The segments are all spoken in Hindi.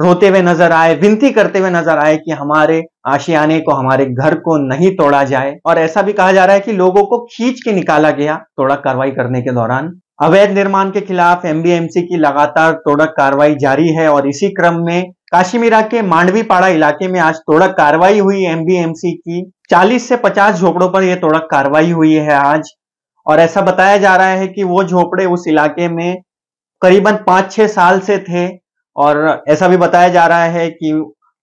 रोते हुए नजर आए विनती करते हुए नजर आए कि हमारे आशियाने को हमारे घर को नहीं तोड़ा जाए और ऐसा भी कहा जा रहा है कि लोगों को खींच के निकाला गया तोड़क कार्रवाई करने के दौरान अवैध निर्माण के खिलाफ एमबीएमसी की लगातार तोड़क कार्रवाई जारी है और इसी क्रम में काशीमीरा के मांडवी पाड़ा इलाके में आज तोड़क कार्रवाई हुई एमबीएमसी की 40 से 50 झोपड़ों पर यह तोड़क कार्रवाई हुई है आज और ऐसा बताया जा रहा है कि वो झोपड़े उस इलाके में करीबन पांच छह साल से थे और ऐसा भी बताया जा रहा है कि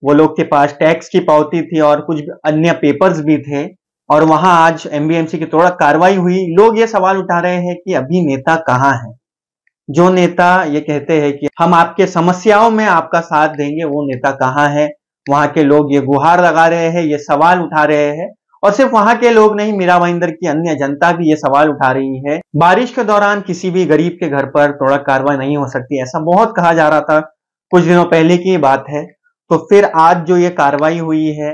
वो लोग के पास टैक्स की पावती थी और कुछ अन्य पेपर्स भी थे और वहां आज एमबीएमसी की थोड़ा कार्रवाई हुई लोग ये सवाल उठा रहे हैं कि अभी नेता कहाँ है जो नेता ये कहते हैं कि हम आपके समस्याओं में आपका साथ देंगे वो नेता कहाँ है वहां के लोग ये गुहार लगा रहे हैं ये सवाल उठा रहे हैं और सिर्फ वहां के लोग नहीं मीरा महिंदर की अन्य जनता भी ये सवाल उठा रही है बारिश के दौरान किसी भी गरीब के घर पर थोड़ा कार्रवाई नहीं हो सकती ऐसा बहुत कहा जा रहा था कुछ दिनों पहले की बात है तो फिर आज जो ये कार्रवाई हुई है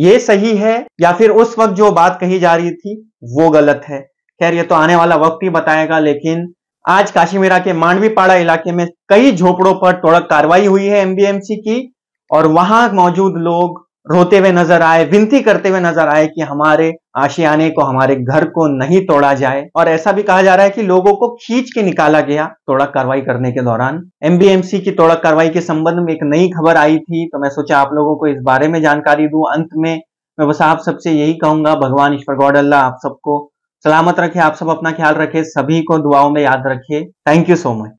ये सही है या फिर उस वक्त जो बात कही जा रही थी वो गलत है खैर ये तो आने वाला वक्त ही बताएगा लेकिन आज काशीमीरा के मांडवीपाड़ा इलाके में कई झोपड़ों पर तोड़क कार्रवाई हुई है एमबीएमसी की और वहां मौजूद लोग रोते हुए नजर आए विनती करते हुए नजर आए कि हमारे आशियाने को हमारे घर को नहीं तोड़ा जाए और ऐसा भी कहा जा रहा है कि लोगों को खींच के निकाला गया तोड़क कार्रवाई करने के दौरान एमबीएमसी की तोड़क कार्रवाई के संबंध में एक नई खबर आई थी तो मैं सोचा आप लोगों को इस बारे में जानकारी दू अंत में मैं बस आप सबसे यही कहूंगा भगवान ईश्वर गौड अल्लाह आप सबको सलामत रखे आप सब अपना ख्याल रखे सभी को दुआओं में याद रखे थैंक यू सो मच